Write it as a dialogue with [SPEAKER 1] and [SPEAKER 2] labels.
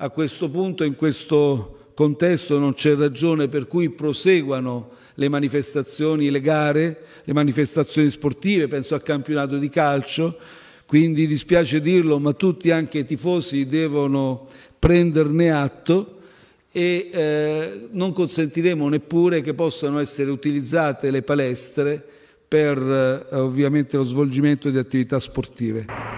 [SPEAKER 1] A questo punto, in questo contesto, non c'è ragione per cui proseguano le manifestazioni, le gare, le manifestazioni sportive, penso al campionato di calcio, quindi dispiace dirlo, ma tutti, anche i tifosi, devono prenderne atto e eh, non consentiremo neppure che possano essere utilizzate le palestre per eh, ovviamente lo svolgimento di attività sportive.